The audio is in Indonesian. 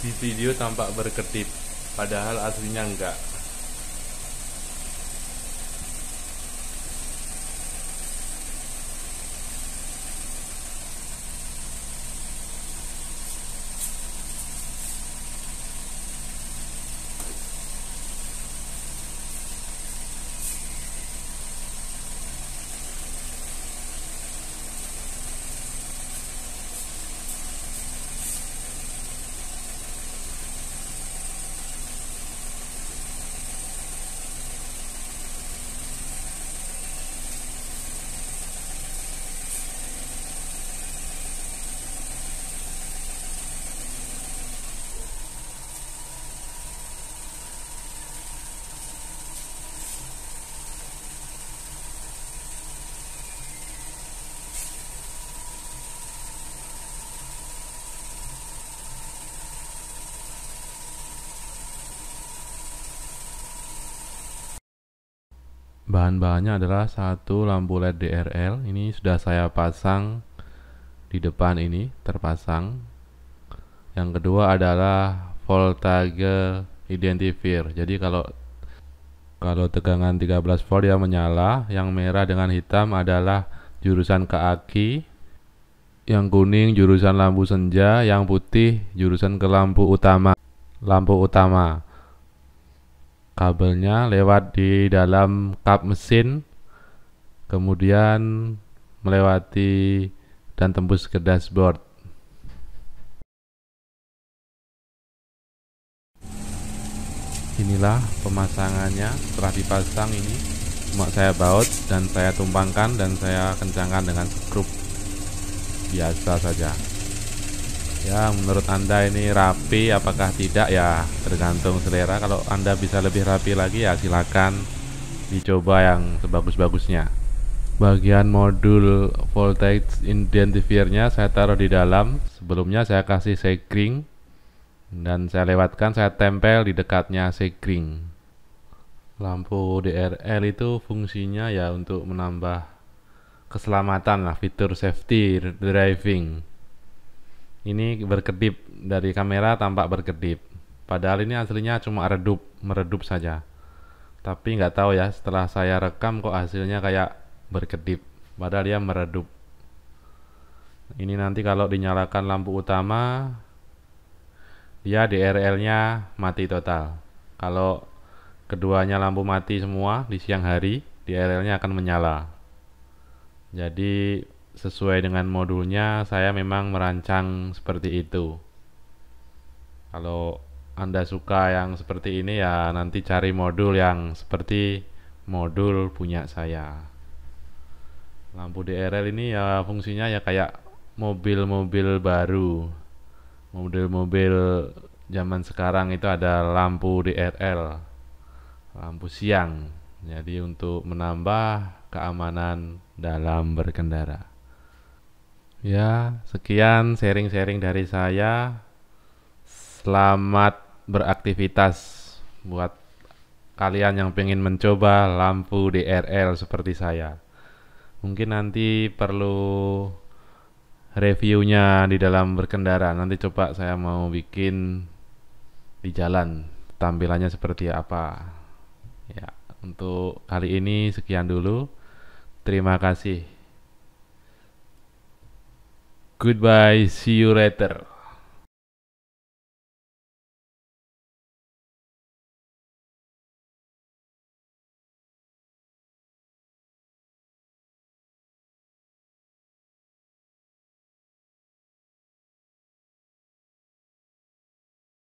di video tampak berkedip padahal aslinya enggak bahan-bahannya adalah satu lampu LED DRL ini sudah saya pasang di depan ini terpasang yang kedua adalah voltage identifier jadi kalau kalau tegangan 13 volt ya menyala yang merah dengan hitam adalah jurusan ke aki yang kuning jurusan lampu senja yang putih jurusan ke lampu utama lampu utama kabelnya lewat di dalam kap mesin kemudian melewati dan tembus ke dashboard inilah pemasangannya setelah dipasang ini cuma saya baut dan saya tumpangkan dan saya kencangkan dengan skrup biasa saja ya menurut anda ini rapi apakah tidak ya tergantung selera kalau anda bisa lebih rapi lagi ya silakan dicoba yang sebagus-bagusnya bagian modul voltage identifiernya saya taruh di dalam sebelumnya saya kasih sekring dan saya lewatkan saya tempel di dekatnya sekring lampu DRL itu fungsinya ya untuk menambah keselamatan lah fitur safety driving ini berkedip dari kamera tampak berkedip. Padahal ini aslinya cuma redup, meredup saja. Tapi nggak tahu ya, setelah saya rekam kok hasilnya kayak berkedip. Padahal dia meredup. Ini nanti kalau dinyalakan lampu utama, dia DRL-nya mati total. Kalau keduanya lampu mati semua di siang hari, DRL-nya akan menyala. Jadi sesuai dengan modulnya saya memang merancang seperti itu kalau anda suka yang seperti ini ya nanti cari modul yang seperti modul punya saya lampu DRL ini ya fungsinya ya kayak mobil-mobil baru mobil-mobil zaman sekarang itu ada lampu DRL lampu siang jadi untuk menambah keamanan dalam berkendara Ya, sekian sharing-sharing dari saya. Selamat beraktivitas buat kalian yang pengen mencoba lampu DRL seperti saya. Mungkin nanti perlu reviewnya di dalam berkendara. Nanti coba saya mau bikin di jalan tampilannya seperti apa. Ya, untuk kali ini sekian dulu. Terima kasih. Goodbye. See you later.